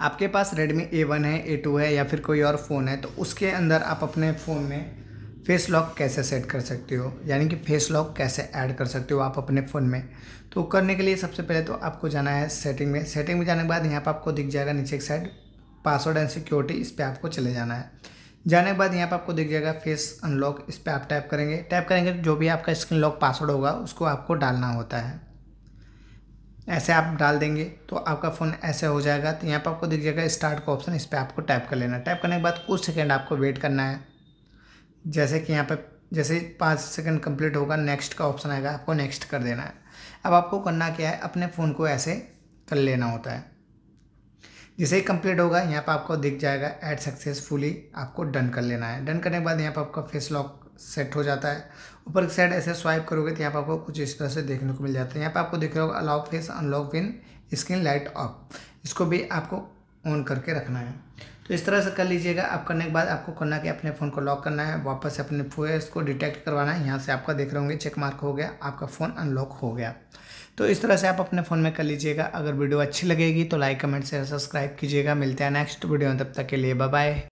आपके पास रेडमी ए वन है ए टू है या फिर कोई और फ़ोन है तो उसके अंदर आप अपने फ़ोन में फेस लॉक कैसे सेट कर सकते हो यानी कि फेस लॉक कैसे ऐड कर सकते हो आप अपने फ़ोन में तो करने के लिए सबसे पहले तो आपको जाना है सेटिंग में सेटिंग में जाने के बाद यहाँ पर आपको दिख जाएगा नीचे एक साइड पासवर्ड एंड सिक्योरिटी इस पर आपको चले जाना है जाने के बाद यहाँ पर आपको दिख जाएगा फेस अनलॉक इस पर आप टाइप करेंगे टाइप करेंगे तो जो भी आपका स्क्रीन लॉक पासवर्ड होगा उसको आपको डालना होता है ऐसे आप डाल देंगे तो आपका फ़ोन ऐसे हो जाएगा तो यहाँ पर आपको दिख जाएगा स्टार्ट का ऑप्शन इस पर आपको टाइप कर लेना टाइप करने के बाद कुछ सेकेंड आपको वेट करना है जैसे कि यहाँ पर जैसे पाँच सेकंड कंप्लीट होगा नेक्स्ट का ऑप्शन आएगा आपको नेक्स्ट कर देना है अब आपको करना क्या है अपने फ़ोन को ऐसे कर लेना होता है जैसे ही कम्प्लीट होगा यहाँ पर आपको दिख जाएगा एड सक्सेसफुली आपको डन कर लेना है डन करने के बाद यहाँ पर आपका फेस लॉक सेट हो जाता है ऊपर की साइड ऐसे स्वाइप करोगे तो यहाँ पर आपको कुछ इस तरह से देखने को मिल जाता है यहाँ पर आपको देख रहे होगा allow face unlock PIN screen light off इसको भी आपको ऑन करके रखना है तो इस तरह से कर लीजिएगा आप करने के बाद आपको करना कि अपने फ़ोन को लॉक करना है वापस अपने फोस को डिटेक्ट करवाना है यहाँ से आपका देख रहे होंगे चेक मार्क हो गया आपका फ़ोन अनलॉक हो गया तो इस तरह से आप अपने फ़ोन में कर लीजिएगा अगर वीडियो अच्छी लगेगी तो लाइक कमेंट शेयर सब्सक्राइब कीजिएगा मिलते हैं नेक्स्ट वीडियो में तब तक के लिए बाय